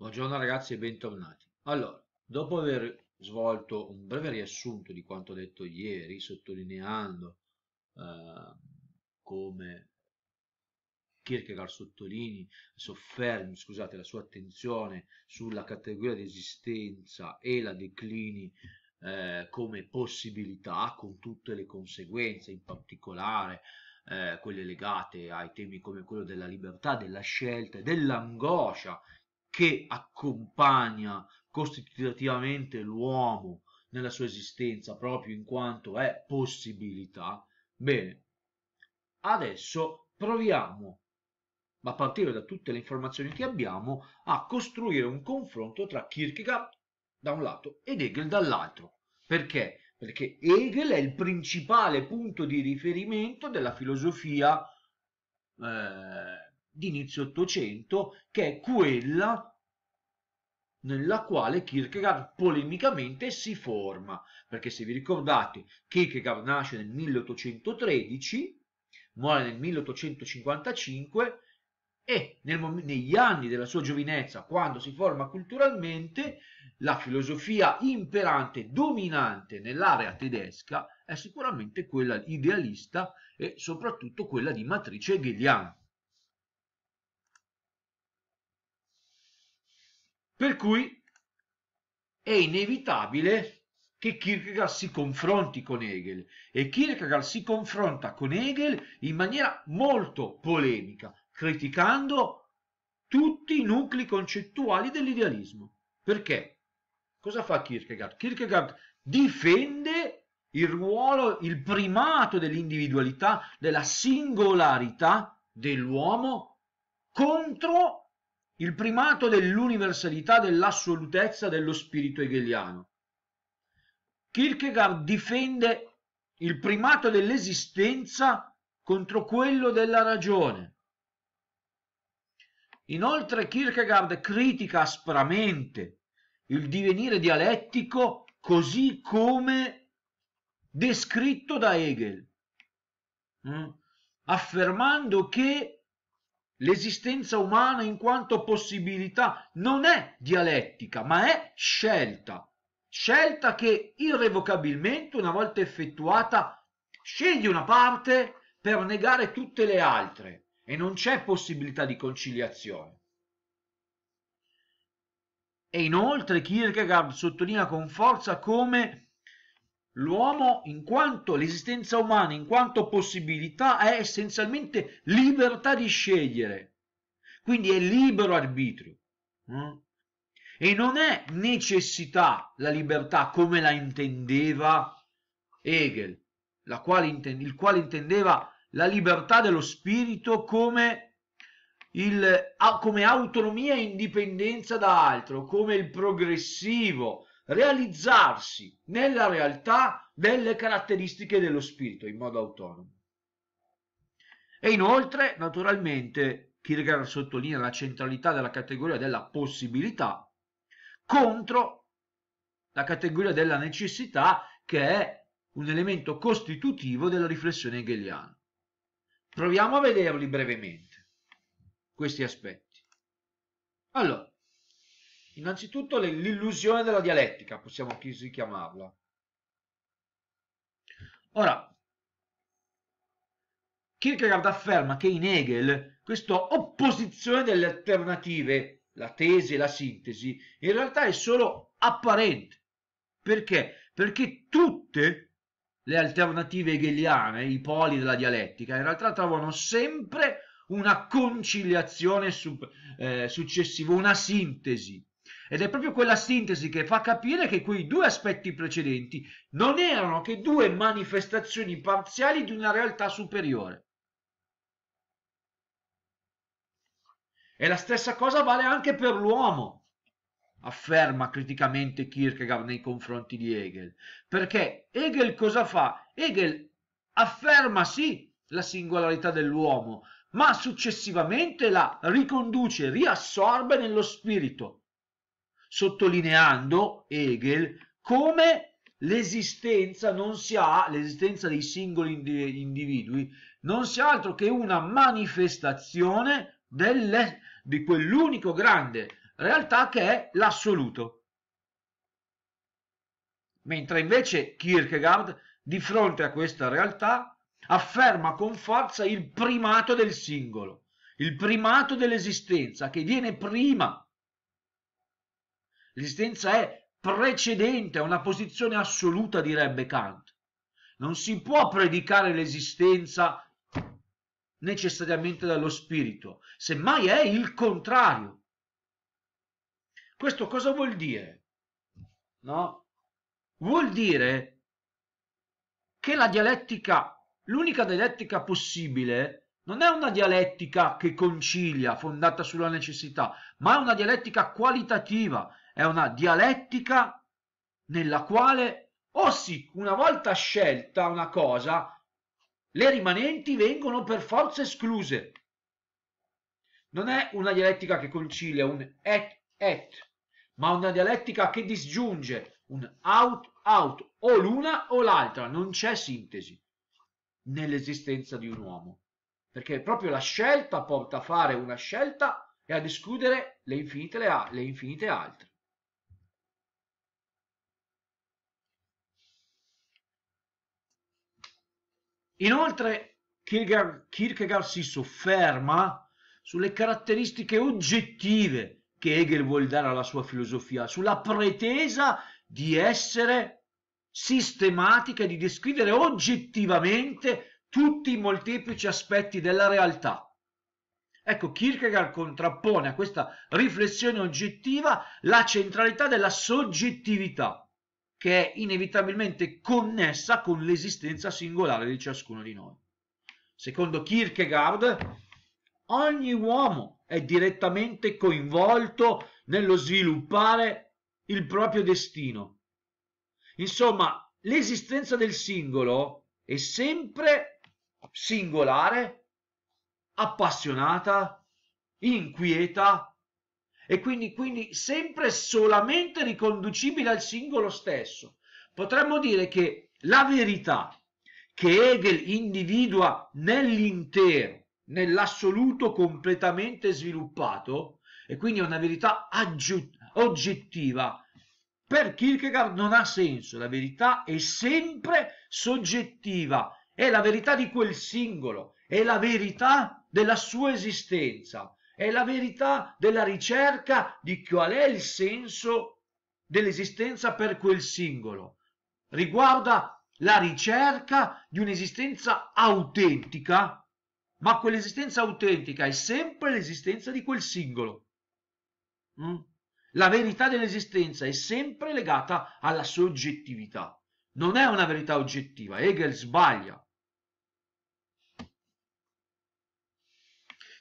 Buongiorno ragazzi e bentornati. Allora, dopo aver svolto un breve riassunto di quanto detto ieri, sottolineando eh, come Kierkegaard sottolinei, soffermi, scusate, la sua attenzione sulla categoria di esistenza e la declini eh, come possibilità con tutte le conseguenze, in particolare eh, quelle legate ai temi come quello della libertà, della scelta e dell'angoscia che accompagna costitutivamente l'uomo nella sua esistenza proprio in quanto è possibilità, bene, adesso proviamo, a partire da tutte le informazioni che abbiamo, a costruire un confronto tra Kierkegaard da un lato ed Hegel dall'altro. Perché? Perché Hegel è il principale punto di riferimento della filosofia eh, di inizio Ottocento, che è quella nella quale Kierkegaard polemicamente si forma, perché se vi ricordate Kierkegaard nasce nel 1813, muore nel 1855 e nel, negli anni della sua giovinezza, quando si forma culturalmente, la filosofia imperante, dominante nell'area tedesca è sicuramente quella idealista e soprattutto quella di matrice hegeliana. Per cui è inevitabile che Kierkegaard si confronti con Hegel e Kierkegaard si confronta con Hegel in maniera molto polemica, criticando tutti i nuclei concettuali dell'idealismo. Perché? Cosa fa Kierkegaard? Kierkegaard difende il ruolo, il primato dell'individualità, della singolarità dell'uomo contro il primato dell'universalità dell'assolutezza dello spirito hegeliano. Kierkegaard difende il primato dell'esistenza contro quello della ragione. Inoltre Kierkegaard critica aspramente il divenire dialettico così come descritto da Hegel, mm, affermando che L'esistenza umana in quanto possibilità non è dialettica, ma è scelta. Scelta che irrevocabilmente, una volta effettuata, scegli una parte per negare tutte le altre e non c'è possibilità di conciliazione. E inoltre Kierkegaard sottolinea con forza come L'uomo, in quanto l'esistenza umana, in quanto possibilità, è essenzialmente libertà di scegliere, quindi è libero arbitrio. Eh? E non è necessità la libertà come la intendeva Hegel, la quale intende, il quale intendeva la libertà dello spirito come, il, come autonomia e indipendenza da altro, come il progressivo realizzarsi nella realtà delle caratteristiche dello spirito in modo autonomo. E inoltre, naturalmente, Kierkegaard sottolinea la centralità della categoria della possibilità contro la categoria della necessità che è un elemento costitutivo della riflessione hegeliana. Proviamo a vederli brevemente questi aspetti. Allora, Innanzitutto l'illusione della dialettica, possiamo così chiamarla. Ora, Kierkegaard afferma che in Hegel questa opposizione delle alternative, la tesi e la sintesi, in realtà è solo apparente. Perché? Perché tutte le alternative hegeliane, i poli della dialettica, in realtà trovano sempre una conciliazione sub, eh, successiva, una sintesi ed è proprio quella sintesi che fa capire che quei due aspetti precedenti non erano che due manifestazioni parziali di una realtà superiore. E la stessa cosa vale anche per l'uomo, afferma criticamente Kierkegaard nei confronti di Hegel. Perché Hegel cosa fa? Hegel afferma sì la singolarità dell'uomo, ma successivamente la riconduce, riassorbe nello spirito sottolineando Hegel come l'esistenza non sia l'esistenza dei singoli individui non sia altro che una manifestazione delle, di quell'unico grande realtà che è l'assoluto mentre invece Kierkegaard di fronte a questa realtà afferma con forza il primato del singolo il primato dell'esistenza che viene prima L'esistenza è precedente, a una posizione assoluta, direbbe Kant. Non si può predicare l'esistenza necessariamente dallo spirito, semmai è il contrario. Questo cosa vuol dire? No? Vuol dire che la dialettica, l'unica dialettica possibile, non è una dialettica che concilia, fondata sulla necessità, ma è una dialettica qualitativa, è una dialettica nella quale o oh sì, una volta scelta una cosa, le rimanenti vengono per forza escluse. Non è una dialettica che concilia un et et, ma una dialettica che disgiunge un out out, o l'una o l'altra, non c'è sintesi nell'esistenza di un uomo, perché proprio la scelta porta a fare una scelta e ad escludere le infinite, le, le infinite altre. Inoltre Kierkegaard, Kierkegaard si sofferma sulle caratteristiche oggettive che Hegel vuole dare alla sua filosofia, sulla pretesa di essere sistematica, di descrivere oggettivamente tutti i molteplici aspetti della realtà. Ecco, Kierkegaard contrappone a questa riflessione oggettiva la centralità della soggettività che è inevitabilmente connessa con l'esistenza singolare di ciascuno di noi. Secondo Kierkegaard, ogni uomo è direttamente coinvolto nello sviluppare il proprio destino. Insomma, l'esistenza del singolo è sempre singolare, appassionata, inquieta e quindi, quindi sempre solamente riconducibile al singolo stesso. Potremmo dire che la verità che Hegel individua nell'intero, nell'assoluto completamente sviluppato, e quindi è una verità oggettiva, per Kierkegaard non ha senso, la verità è sempre soggettiva, è la verità di quel singolo, è la verità della sua esistenza è la verità della ricerca di qual è il senso dell'esistenza per quel singolo. Riguarda la ricerca di un'esistenza autentica, ma quell'esistenza autentica è sempre l'esistenza di quel singolo. Mm? La verità dell'esistenza è sempre legata alla soggettività, non è una verità oggettiva. Hegel sbaglia,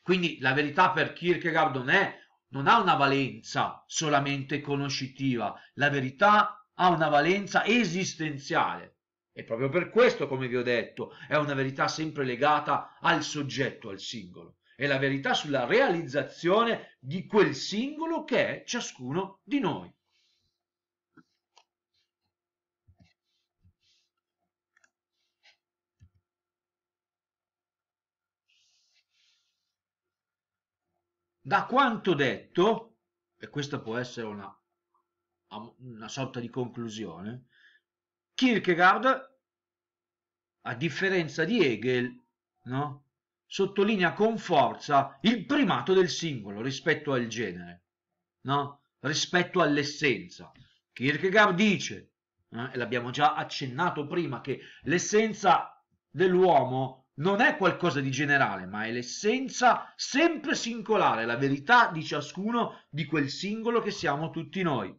Quindi la verità per Kierkegaard non, è, non ha una valenza solamente conoscitiva, la verità ha una valenza esistenziale. E proprio per questo, come vi ho detto, è una verità sempre legata al soggetto, al singolo. È la verità sulla realizzazione di quel singolo che è ciascuno di noi. Da quanto detto, e questa può essere una, una sorta di conclusione, Kierkegaard, a differenza di Hegel, no? sottolinea con forza il primato del singolo rispetto al genere, no? rispetto all'essenza. Kierkegaard dice, eh, e l'abbiamo già accennato prima, che l'essenza dell'uomo non è qualcosa di generale, ma è l'essenza sempre singolare, la verità di ciascuno di quel singolo che siamo tutti noi.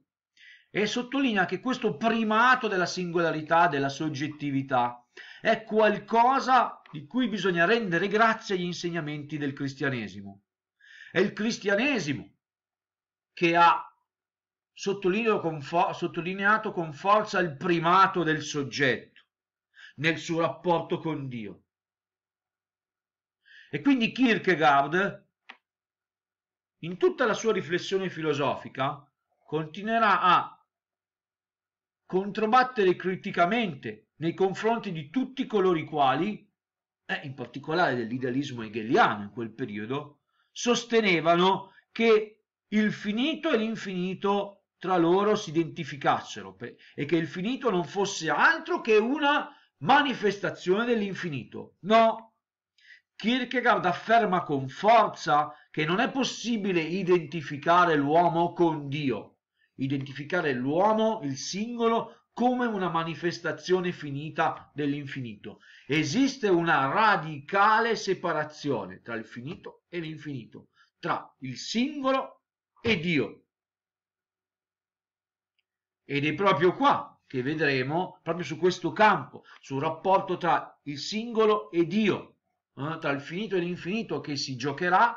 E sottolinea che questo primato della singolarità, della soggettività, è qualcosa di cui bisogna rendere grazie agli insegnamenti del cristianesimo. È il cristianesimo che ha sottolineato con forza il primato del soggetto nel suo rapporto con Dio e quindi Kierkegaard, in tutta la sua riflessione filosofica, continuerà a controbattere criticamente nei confronti di tutti coloro i quali, eh, in particolare dell'idealismo hegeliano in quel periodo, sostenevano che il finito e l'infinito tra loro si identificassero e che il finito non fosse altro che una manifestazione dell'infinito. No, Kierkegaard afferma con forza che non è possibile identificare l'uomo con Dio, identificare l'uomo, il singolo, come una manifestazione finita dell'infinito. Esiste una radicale separazione tra il finito e l'infinito, tra il singolo e Dio. Ed è proprio qua che vedremo, proprio su questo campo, sul rapporto tra il singolo e Dio, eh, tra il finito e l'infinito che si giocherà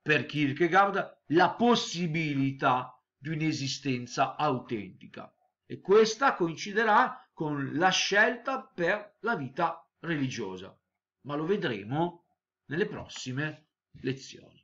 per Kierkegaard la possibilità di un'esistenza autentica e questa coinciderà con la scelta per la vita religiosa, ma lo vedremo nelle prossime lezioni.